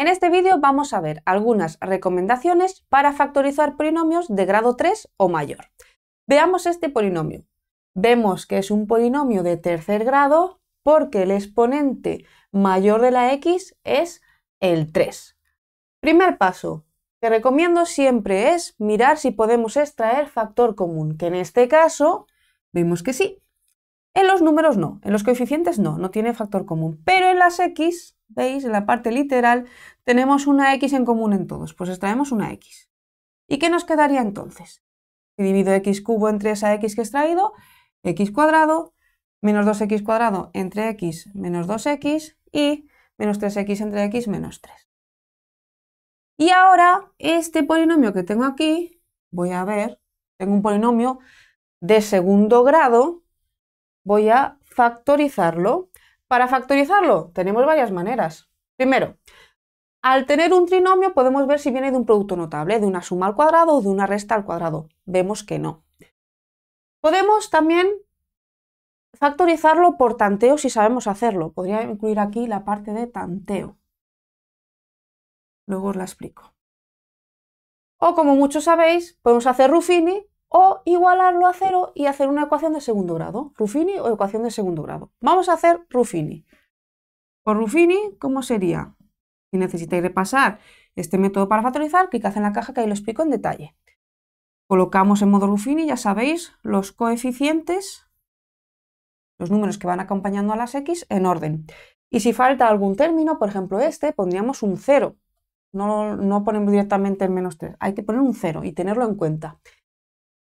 En este vídeo vamos a ver algunas recomendaciones para factorizar polinomios de grado 3 o mayor. Veamos este polinomio. Vemos que es un polinomio de tercer grado porque el exponente mayor de la x es el 3. Primer paso que recomiendo siempre es mirar si podemos extraer factor común, que en este caso vemos que sí. En los números no, en los coeficientes no, no tiene factor común. Pero en las x, veis, en la parte literal, tenemos una x en común en todos, pues extraemos una x. ¿Y qué nos quedaría entonces? Si divido x cubo entre esa x que he extraído, x cuadrado, menos 2x cuadrado entre x menos 2x y menos 3x entre x menos 3. Y ahora, este polinomio que tengo aquí, voy a ver, tengo un polinomio de segundo grado, voy a factorizarlo. Para factorizarlo tenemos varias maneras. Primero, al tener un trinomio podemos ver si viene de un producto notable, de una suma al cuadrado o de una resta al cuadrado. Vemos que no. Podemos también factorizarlo por tanteo si sabemos hacerlo. Podría incluir aquí la parte de tanteo. Luego os la explico. O como muchos sabéis, podemos hacer Ruffini o igualarlo a cero y hacer una ecuación de segundo grado, Ruffini o ecuación de segundo grado. Vamos a hacer Ruffini. Por pues Ruffini, ¿cómo sería? Si necesitáis repasar este método para factorizar, clicad en la caja que ahí lo explico en detalle. Colocamos en modo Ruffini, ya sabéis, los coeficientes, los números que van acompañando a las x, en orden. Y si falta algún término, por ejemplo este, pondríamos un 0. No, no ponemos directamente el menos 3, hay que poner un 0 y tenerlo en cuenta.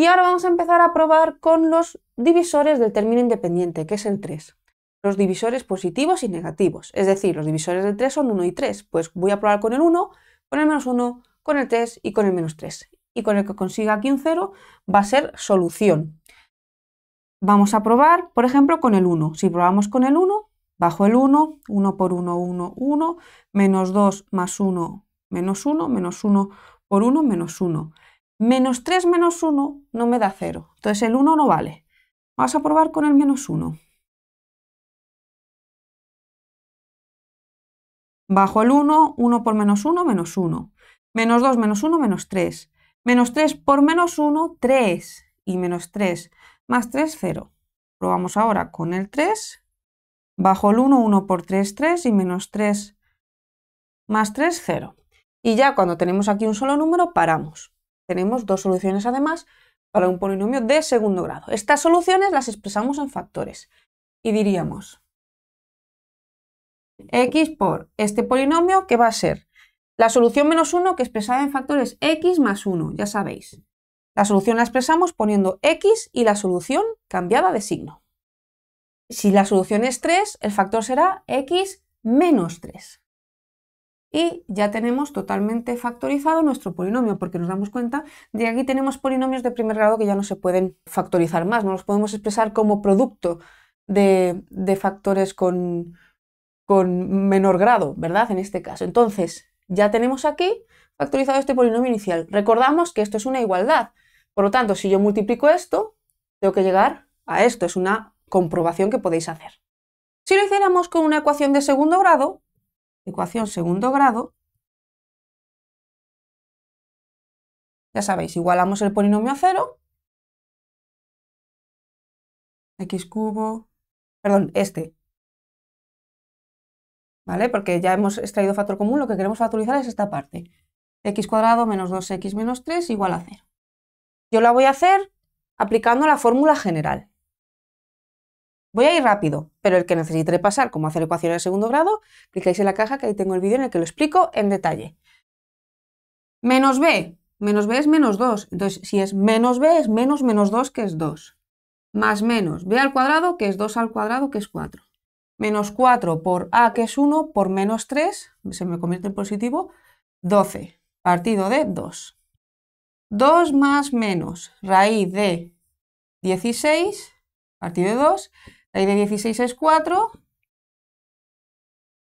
Y ahora vamos a empezar a probar con los divisores del término independiente, que es el 3. Los divisores positivos y negativos, es decir, los divisores del 3 son 1 y 3, pues voy a probar con el 1, con el menos 1, con el 3 y con el menos 3. Y con el que consiga aquí un 0 va a ser solución. Vamos a probar, por ejemplo, con el 1. Si probamos con el 1, bajo el 1, 1 por 1, 1, 1, menos 2 más 1, menos 1, menos 1 por 1, menos 1. Menos 3 menos 1 no me da 0. Entonces el 1 no vale. Vamos a probar con el menos 1. Bajo el 1, 1 por menos 1, menos 1. Menos 2, menos 1, menos 3. Menos 3 por menos 1, 3. Y menos 3 más 3, 0. Probamos ahora con el 3. Bajo el 1, 1 por 3, 3. Y menos 3 más 3, 0. Y ya cuando tenemos aquí un solo número, paramos. Tenemos dos soluciones además para un polinomio de segundo grado. Estas soluciones las expresamos en factores y diríamos x por este polinomio que va a ser la solución menos 1 que expresada en factores x más 1, ya sabéis. La solución la expresamos poniendo x y la solución cambiada de signo. Si la solución es 3, el factor será x menos 3 y ya tenemos totalmente factorizado nuestro polinomio, porque nos damos cuenta de que aquí tenemos polinomios de primer grado que ya no se pueden factorizar más, no los podemos expresar como producto de, factores con menor grado, ¿verdad? En este caso. Entonces, ya tenemos aquí factorizado este polinomio inicial. Recordamos que esto es una igualdad, por lo tanto, si yo multiplico esto, tengo que llegar a esto, es una comprobación que podéis hacer. Si lo hiciéramos con una ecuación de segundo grado, ecuación segundo grado, ya sabéis, igualamos el polinomio a cero, x cubo, perdón, este, ¿vale? Porque ya hemos extraído factor común, lo que queremos factorizar es esta parte. x cuadrado menos 2x menos 3 igual a 0. Yo la voy a hacer aplicando la fórmula general. Voy a ir rápido, pero el que necesite pasar, cómo hacer ecuaciones de segundo grado, clicáis en la caja que ahí tengo el vídeo en el que lo explico en detalle. Menos b. Menos b es menos 2. Entonces, si es menos b, es menos menos 2, que es 2. Más menos b al cuadrado, que es 2 al cuadrado, que es 4. Menos 4 por a, que es 1, por menos 3, se me convierte en positivo, 12. Partido de 2. 2 más menos raíz de 16, partido de 2, 6 de 16 es 4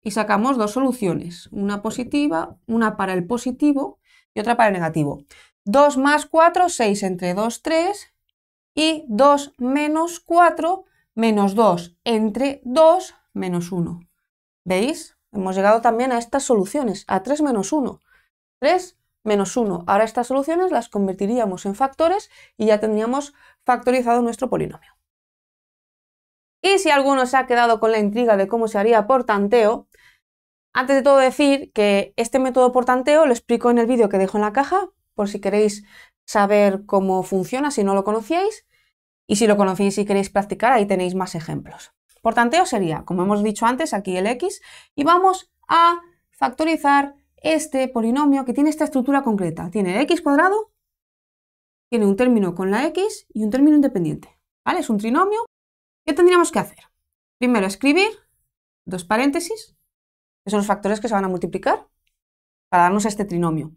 y sacamos dos soluciones, una positiva, una para el positivo y otra para el negativo. 2 más 4, 6 entre 2, 3 y 2 menos 4 menos 2 entre 2 menos 1. ¿Veis? Hemos llegado también a estas soluciones, a 3 menos 1. 3 menos 1. Ahora estas soluciones las convertiríamos en factores y ya tendríamos factorizado nuestro polinomio. Y si alguno se ha quedado con la intriga de cómo se haría por tanteo, antes de todo decir que este método por tanteo lo explico en el vídeo que dejo en la caja, por si queréis saber cómo funciona si no lo conocíais. Y si lo conocéis y queréis practicar, ahí tenéis más ejemplos. Por tanteo sería, como hemos dicho antes, aquí el x, y vamos a factorizar este polinomio que tiene esta estructura concreta. Tiene el x cuadrado, tiene un término con la x y un término independiente. ¿Vale? Es un trinomio ¿Qué tendríamos que hacer? Primero escribir dos paréntesis, que son los factores que se van a multiplicar para darnos este trinomio.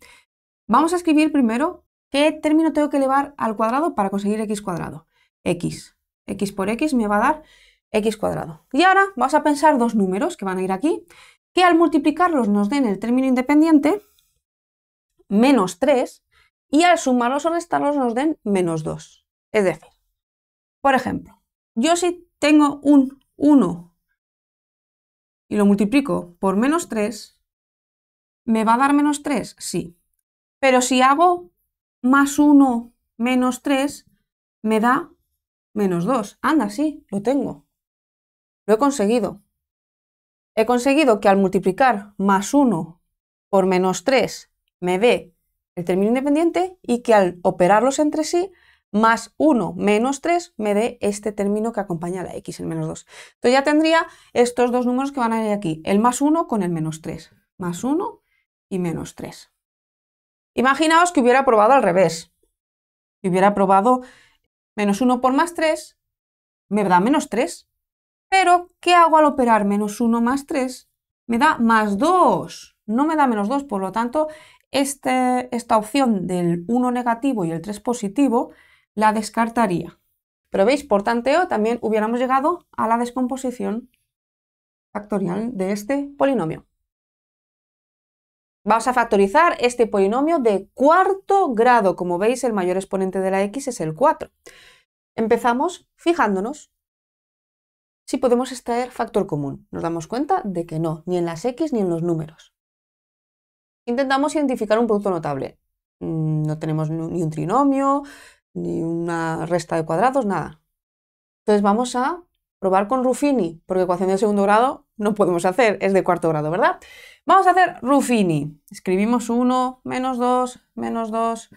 Vamos a escribir primero qué término tengo que elevar al cuadrado para conseguir x cuadrado. x. x por x me va a dar x cuadrado. Y ahora vamos a pensar dos números que van a ir aquí, que al multiplicarlos nos den el término independiente, menos 3, y al sumarlos o restarlos nos den menos 2. Es decir, por ejemplo, yo si tengo un 1 y lo multiplico por menos 3, ¿me va a dar menos 3? Sí. Pero si hago más 1 menos 3, me da menos 2. Anda, sí, lo tengo. Lo he conseguido. He conseguido que al multiplicar más 1 por menos 3 me dé el término independiente y que al operarlos entre sí más 1 menos 3 me dé este término que acompaña la x, el menos 2. Entonces ya tendría estos dos números que van a ir aquí, el más 1 con el menos 3, más 1 y menos 3. Imaginaos que hubiera probado al revés, que hubiera probado menos 1 por más 3, me da menos 3. Pero, ¿qué hago al operar menos 1 más 3? Me da más 2, no me da menos 2, por lo tanto, este, esta opción del 1 negativo y el 3 positivo la descartaría. Pero veis, por tanteo también hubiéramos llegado a la descomposición factorial de este polinomio. Vamos a factorizar este polinomio de cuarto grado. Como veis, el mayor exponente de la x es el 4. Empezamos fijándonos si podemos extraer factor común. Nos damos cuenta de que no, ni en las x ni en los números. Intentamos identificar un producto notable. Mm, no tenemos ni un trinomio, ni una resta de cuadrados, nada. Entonces vamos a probar con Ruffini, porque ecuación de segundo grado no podemos hacer, es de cuarto grado, ¿verdad? Vamos a hacer Ruffini. Escribimos 1, menos 2, menos 2,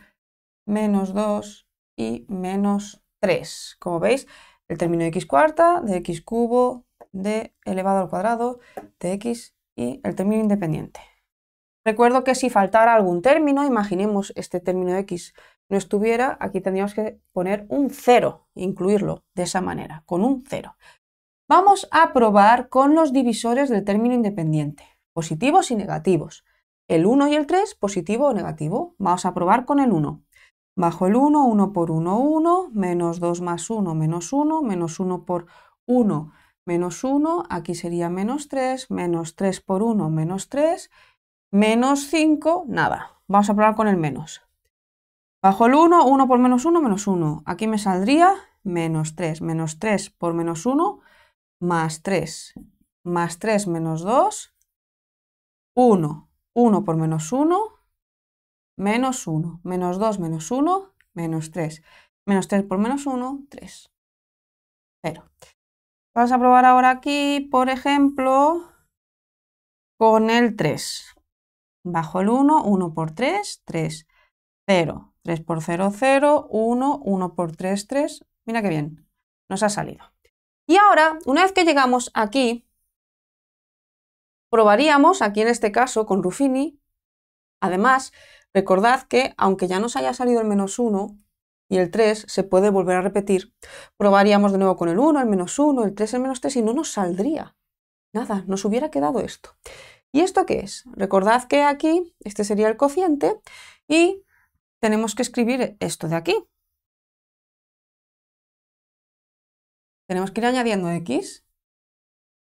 menos 2 y menos 3. Como veis, el término de x cuarta, de x cubo, de elevado al cuadrado, de x y el término independiente. Recuerdo que si faltara algún término, imaginemos este término de x no estuviera, aquí tendríamos que poner un 0, incluirlo de esa manera, con un 0. Vamos a probar con los divisores del término independiente, positivos y negativos. El 1 y el 3, positivo o negativo. Vamos a probar con el 1. Bajo el 1, 1 por 1, 1, menos 2 más 1, menos 1, menos 1 por 1, menos 1, aquí sería menos 3, menos 3 por 1, menos 3, menos 5, nada. Vamos a probar con el menos. Bajo el 1, 1 por menos 1, menos 1. Aquí me saldría menos 3. Menos 3 por menos 1, más 3. Más 3 menos 2, 1. 1 por menos 1, menos 1. Menos 2 menos 1, menos 3. Menos 3 por menos 1, 3. 0. Vamos a probar ahora aquí, por ejemplo, con el 3. Bajo el 1, 1 por 3, 3. 0, 3 por 0, 0, 1, 1 por 3, 3. Mira qué bien, nos ha salido. Y ahora, una vez que llegamos aquí, probaríamos, aquí en este caso, con Ruffini. Además, recordad que, aunque ya nos haya salido el menos 1 y el 3, se puede volver a repetir. Probaríamos de nuevo con el 1, el menos 1, el 3, el menos 3 y no nos saldría. Nada, nos hubiera quedado esto. ¿Y esto qué es? Recordad que aquí, este sería el cociente y tenemos que escribir esto de aquí. Tenemos que ir añadiendo x.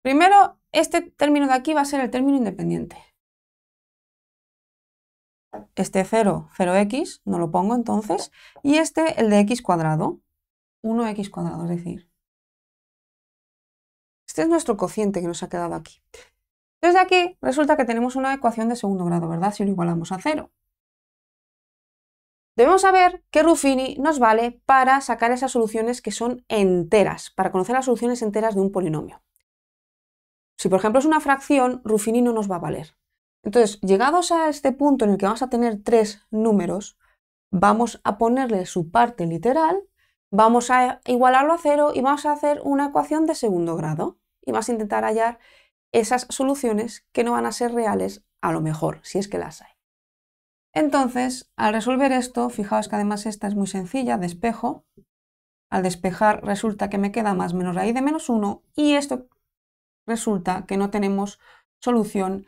Primero, este término de aquí va a ser el término independiente. Este 0, 0x, no lo pongo entonces. Y este, el de x cuadrado, 1x cuadrado, es decir. Este es nuestro cociente que nos ha quedado aquí. Desde aquí resulta que tenemos una ecuación de segundo grado, ¿verdad? Si lo igualamos a 0. Debemos saber que Ruffini nos vale para sacar esas soluciones que son enteras, para conocer las soluciones enteras de un polinomio. Si por ejemplo es una fracción, Ruffini no nos va a valer. Entonces, llegados a este punto en el que vamos a tener tres números, vamos a ponerle su parte literal, vamos a igualarlo a cero y vamos a hacer una ecuación de segundo grado. Y vamos a intentar hallar esas soluciones que no van a ser reales a lo mejor, si es que las hay. Entonces, al resolver esto, fijaos que además esta es muy sencilla, despejo. Al despejar resulta que me queda más menos raíz de menos 1 y esto resulta que no tenemos solución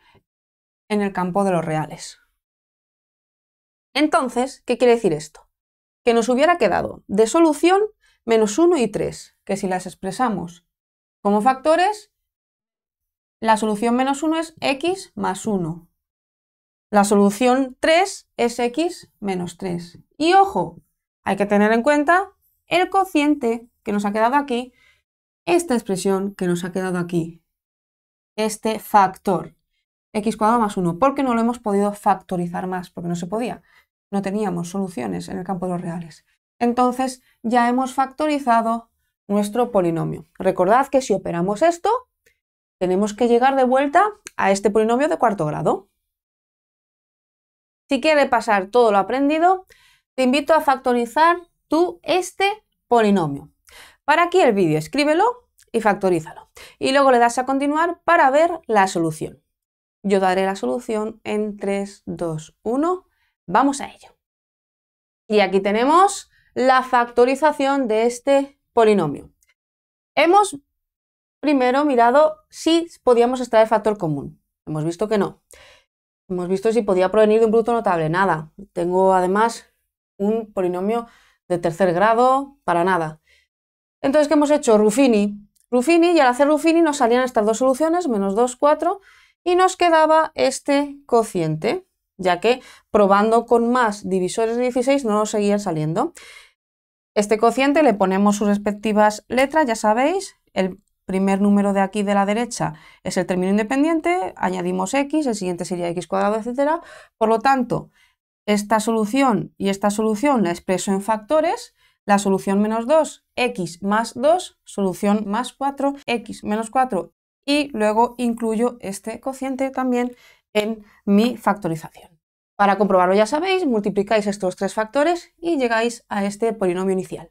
en el campo de los reales. Entonces, ¿qué quiere decir esto? Que nos hubiera quedado de solución menos 1 y 3, que si las expresamos como factores, la solución menos 1 es x más 1. La solución 3 es x menos 3. Y ojo, hay que tener en cuenta el cociente que nos ha quedado aquí, esta expresión que nos ha quedado aquí, este factor, x cuadrado más 1, porque no lo hemos podido factorizar más, porque no se podía. No teníamos soluciones en el campo de los reales. Entonces ya hemos factorizado nuestro polinomio. Recordad que si operamos esto, tenemos que llegar de vuelta a este polinomio de cuarto grado. Si quieres pasar todo lo aprendido, te invito a factorizar tú este polinomio. Para aquí el vídeo, escríbelo y factorízalo. Y luego le das a continuar para ver la solución. Yo daré la solución en 3, 2, 1. Vamos a ello. Y aquí tenemos la factorización de este polinomio. Hemos primero mirado si podíamos extraer factor común. Hemos visto que no hemos visto si podía provenir de un bruto notable, nada. Tengo además un polinomio de tercer grado para nada. Entonces, ¿qué hemos hecho? Ruffini. Ruffini, y al hacer Ruffini nos salían estas dos soluciones, menos 2, 4, y nos quedaba este cociente, ya que probando con más divisores de 16 no nos seguían saliendo. Este cociente le ponemos sus respectivas letras, ya sabéis, el primer número de aquí de la derecha es el término independiente, añadimos x, el siguiente sería x cuadrado, etc. Por lo tanto, esta solución y esta solución la expreso en factores, la solución menos 2, x más 2, solución más 4, x menos 4, y luego incluyo este cociente también en mi factorización. Para comprobarlo ya sabéis, multiplicáis estos tres factores y llegáis a este polinomio inicial.